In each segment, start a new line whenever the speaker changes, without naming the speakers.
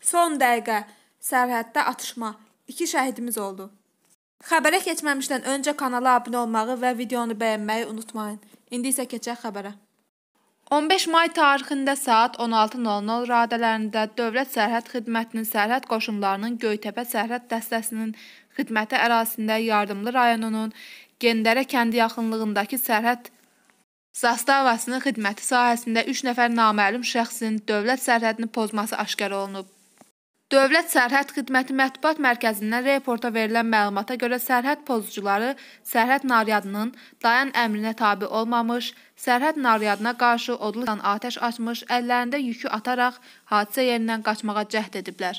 Son dəqiqə. Sərhəddə atışma. 2 şəhidimiz oldu. Xəbərə keçməmişdən öncə kanala abunə olmağı və videonu bəyənməyi unutmayın. İndi isə keçək xəbərə. 15 may tarixində saat 16:00 radələrində Dövlət Sərhəd Xidmətinin sərhəd qoşunlarının Göytəpə sərhəd dəstəsinin xidməti ərazisində Yardımlı rayonunun Gendərə kəndi yaxınlığındakı sərhəd zastavasının xidməti sahəsində 3 nəfər naməlum şəxsin dövlət sərhədini pozması aşkar olunub. Dövlət Sərhəd Xidməti mətbuat mərkəzindən reporta verilən məlumata görə sərhəd pozucuları sərhəd naryadının dayan əmrinə tabi olmamış, sərhəd naryadına qarşı odludan atəş açmış, əllərində yükü ataraq hadisə yerindən qaçmağa cəhd ediblər.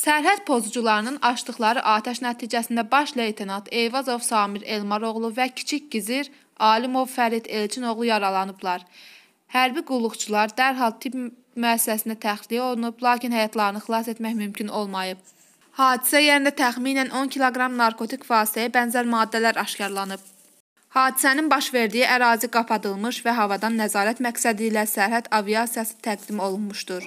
Sərhəd pozucularının açdıqları atəş nəticəsində baş leytenant Eyvazov Samir Elmaroğlu və kiçik gizir Alimov Fərid Elçinoğlu yaralanıblar. Hərbi qulluqçular dərhal tibb müəssisəsinə təxliyə olunub, lakin həyatlarını xilas etmək mümkün olmayıb. Hadisə yerində təxminən 10 kiloqram narkotik vasitəyə bənzər maddələr aşkarlanıb. Hadisənin baş verdiyi ərazi qapadılmış və havadan nəzarət məqsədi ilə sərhəd aviasiyası təqdim olunmuşdur.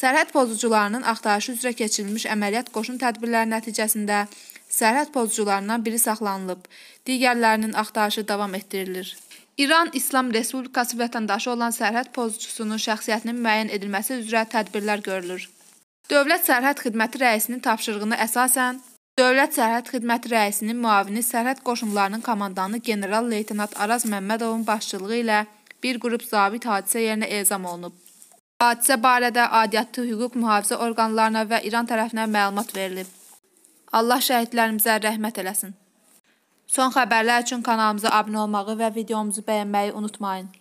Sərhəd pozucularının axtarışı üzrə keçirilmiş əməliyyat qoşun tədbirləri nəticəsində Sərhəd pozcularından biri saxlanılıb, digərlərinin axtarışı davam etdirilir. İran İslam Respublikası vətəndaşı olan sərhəd pozcusunun şəxsiyyətinin müəyyən edilməsi üzrə tədbirlər görülür. Dövlət Sərhəd Xidməti rəisinin tapşırığına əsasən Dövlət Sərhəd Xidməti rəisinin müavini sərhəd qoşunlarının komandanı general-leytenant Araz Məmmədovun başçılığı ilə bir qrup zabit hadisə yerinə elzam olunub. Hadisə barədə aidiyyatlı hüquq mühafizə orqanlarına və İran tərəfinə məlumat verilib. Allah şəhidlərimizə rəhmət eləsin. Son xəbərlər üçün kanalımıza abunə olmağı və videomuzu bəyənməyi unutmayın.